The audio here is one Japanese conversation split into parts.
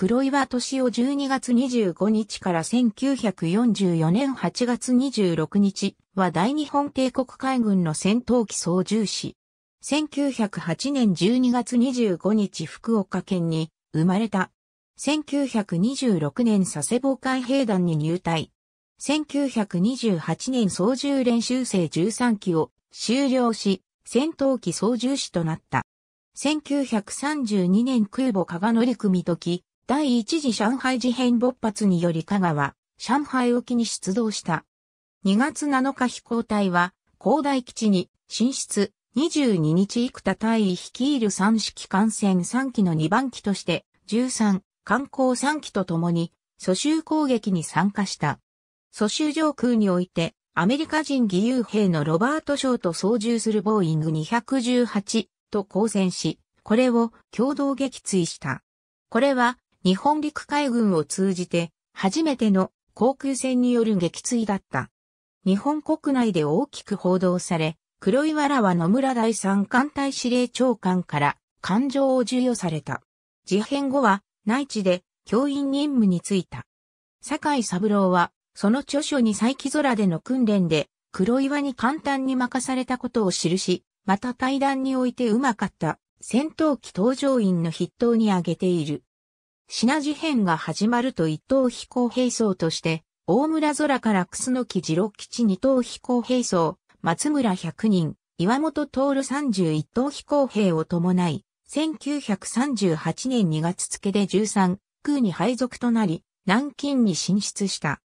黒岩敏夫12月25日から1944年8月26日は大日本帝国海軍の戦闘機操縦士。1908年12月25日福岡県に生まれた。1926年佐世保海兵団に入隊。1928年操縦練習生13機を終了し、戦闘機操縦士となった。1932年空母加賀乗組時、第一次上海事変勃発により香川、上海沖に出動した。2月7日飛行隊は、広大基地に進出、22日幾田大尉率いる3式艦船3機の2番機として、13、観光3機と共に、蘇州攻撃に参加した。蘇州上空において、アメリカ人義勇兵のロバート・ショーと操縦するボーイング218と交戦し、これを共同撃墜した。これは日本陸海軍を通じて初めての航空戦による撃墜だった。日本国内で大きく報道され、黒岩らは野村第三艦隊司令長官から感情を授与された。事変後は内地で教員任務に就いた。坂井三郎はその著書に再起空での訓練で黒岩に簡単に任されたことを記し、また対談においてうまかった戦闘機搭乗員の筆頭に挙げている。品事変が始まると一等飛行兵装として、大村空から楠木次郎地二等飛行兵装、松村百人、岩本徹三十一等飛行兵を伴い、1938年2月付で13空に配属となり、南京に進出した。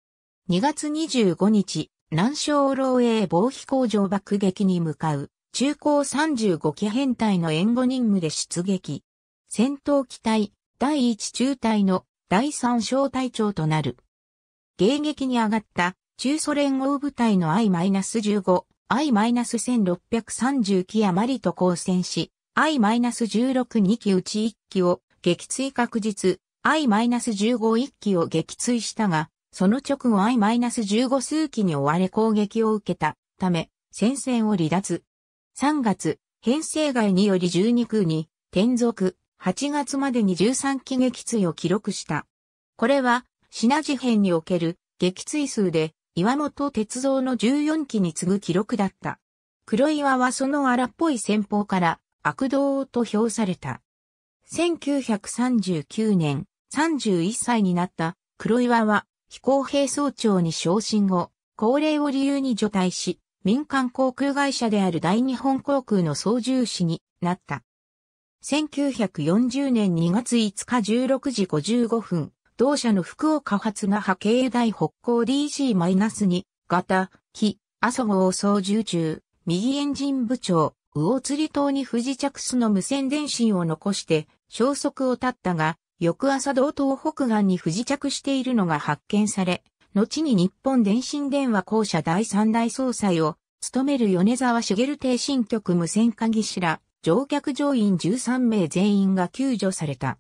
2月25日、南昌漏洩防飛行場爆撃に向かう、中高35機編隊の援護任務で出撃。戦闘機隊、第一中隊の第三小隊長となる。迎撃に上がった中ソ連合部隊の I-15、I-1630 機余りと交戦し、I-162 機うち1機を撃墜確実、I-151 機を撃墜したが、その直後 I-15 数機に追われ攻撃を受けたため、戦線を離脱。3月、編成外により12空に転属、8月までに13期撃墜を記録した。これは、品事変における撃墜数で、岩本鉄道の14期に次ぐ記録だった。黒岩はその荒っぽい戦法から悪道と評された。1939年、31歳になった黒岩は飛行兵総長に昇進後、高齢を理由に除隊し、民間航空会社である大日本航空の操縦士になった。1940年2月5日16時55分、同社の福岡発が波形大北港 DG-2 型、機、阿蘇号操縦中、右エンジン部長、魚釣島に不時着すの無線電信を残して消息を絶ったが、翌朝道東北岸に不時着しているのが発見され、後に日本電信電話公社第三大総裁を務める米沢茂邸新局無線鍵しら乗客乗員13名全員が救助された。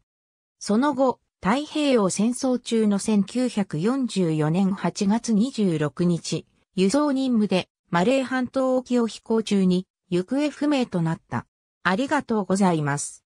その後、太平洋戦争中の1944年8月26日、輸送任務でマレー半島沖を飛行中に行方不明となった。ありがとうございます。